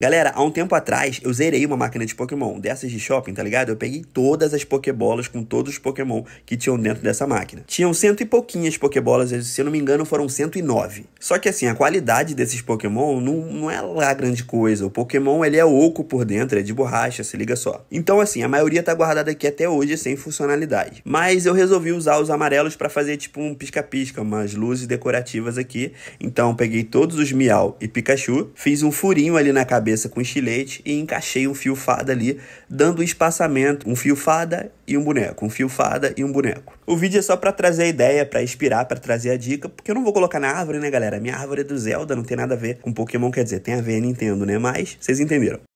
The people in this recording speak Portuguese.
Galera, há um tempo atrás eu zerei uma máquina de Pokémon dessas de shopping, tá ligado? Eu peguei todas as Pokébolas com todos os Pokémon que tinham dentro dessa máquina. Tinham cento e pouquinhas Pokébolas, se eu não me engano foram 109. Só que assim, a qualidade desses Pokémon não, não é lá grande coisa. O Pokémon ele é oco por dentro, é de borracha, se liga só. Então assim, a maioria tá guardada aqui até hoje sem funcionalidade. Mas eu resolvi usar os amarelos para fazer tipo um pisca-pisca, umas luzes decorativas aqui. Então peguei todos os Miau e Pikachu, fiz um furinho ali na cabeça cabeça com estilete e encaixei um fio fada ali, dando um espaçamento, um fio fada e um boneco, um fio fada e um boneco. O vídeo é só para trazer a ideia, para inspirar, para trazer a dica, porque eu não vou colocar na árvore, né, galera? Minha árvore é do Zelda, não tem nada a ver com Pokémon, quer dizer, tem a ver Nintendo, né? Mas vocês entenderam.